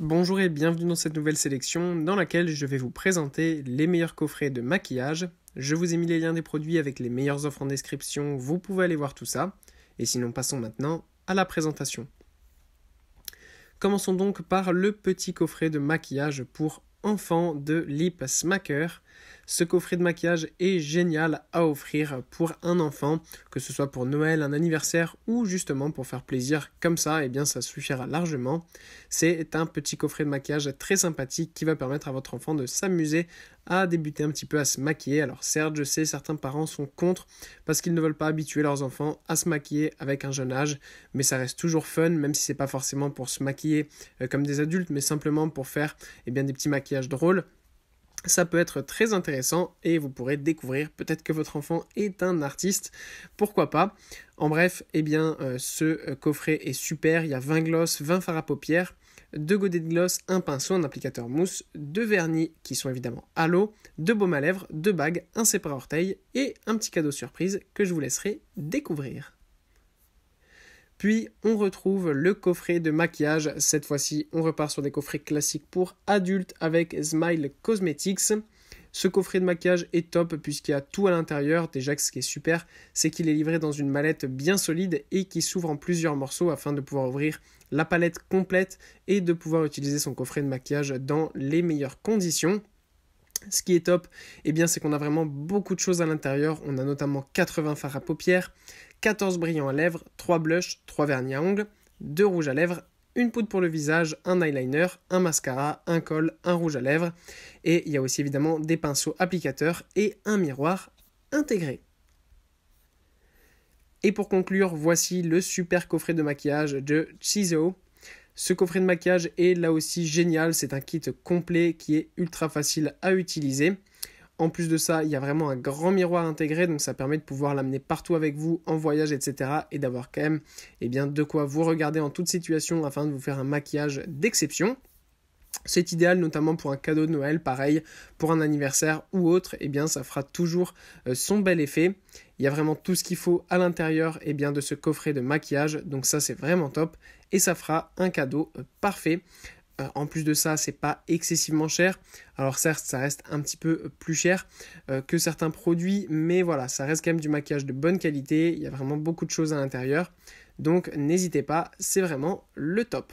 Bonjour et bienvenue dans cette nouvelle sélection dans laquelle je vais vous présenter les meilleurs coffrets de maquillage. Je vous ai mis les liens des produits avec les meilleures offres en description, vous pouvez aller voir tout ça. Et sinon passons maintenant à la présentation. Commençons donc par le petit coffret de maquillage pour enfants de Lip Smacker. Ce coffret de maquillage est génial à offrir pour un enfant, que ce soit pour Noël, un anniversaire ou justement pour faire plaisir comme ça, et eh bien ça suffira largement. C'est un petit coffret de maquillage très sympathique qui va permettre à votre enfant de s'amuser à débuter un petit peu à se maquiller. Alors certes, je sais, certains parents sont contre parce qu'ils ne veulent pas habituer leurs enfants à se maquiller avec un jeune âge, mais ça reste toujours fun, même si c'est pas forcément pour se maquiller euh, comme des adultes, mais simplement pour faire eh bien, des petits maquillages drôles ça peut être très intéressant et vous pourrez découvrir peut-être que votre enfant est un artiste, pourquoi pas. En bref, eh bien, euh, ce euh, coffret est super, il y a 20 glosses, 20 fards à paupières, 2 godets de gloss, un pinceau, un applicateur mousse, 2 vernis qui sont évidemment à l'eau, deux baumes à lèvres, 2 bagues, un séparateur orteil et un petit cadeau surprise que je vous laisserai découvrir. Puis on retrouve le coffret de maquillage. Cette fois-ci, on repart sur des coffrets classiques pour adultes avec Smile Cosmetics. Ce coffret de maquillage est top puisqu'il y a tout à l'intérieur. Déjà, ce qui est super, c'est qu'il est livré dans une mallette bien solide et qui s'ouvre en plusieurs morceaux afin de pouvoir ouvrir la palette complète et de pouvoir utiliser son coffret de maquillage dans les meilleures conditions. Ce qui est top, eh bien, c'est qu'on a vraiment beaucoup de choses à l'intérieur. On a notamment 80 fards à paupières, 14 brillants à lèvres, 3 blushs, 3 vernis à ongles, 2 rouges à lèvres, une poudre pour le visage, un eyeliner, un mascara, un col, un rouge à lèvres. Et il y a aussi évidemment des pinceaux applicateurs et un miroir intégré. Et pour conclure, voici le super coffret de maquillage de Chizo. Ce coffret de maquillage est là aussi génial, c'est un kit complet qui est ultra facile à utiliser. En plus de ça, il y a vraiment un grand miroir intégré, donc ça permet de pouvoir l'amener partout avec vous, en voyage, etc. Et d'avoir quand même eh bien, de quoi vous regarder en toute situation afin de vous faire un maquillage d'exception. C'est idéal notamment pour un cadeau de Noël, pareil, pour un anniversaire ou autre, et eh bien ça fera toujours euh, son bel effet. Il y a vraiment tout ce qu'il faut à l'intérieur eh bien, de ce coffret de maquillage, donc ça c'est vraiment top, et ça fera un cadeau euh, parfait. Euh, en plus de ça, c'est pas excessivement cher. Alors certes, ça reste un petit peu plus cher que certains produits, mais voilà, ça reste quand même du maquillage de bonne qualité. Il y a vraiment beaucoup de choses à l'intérieur. Donc n'hésitez pas, c'est vraiment le top.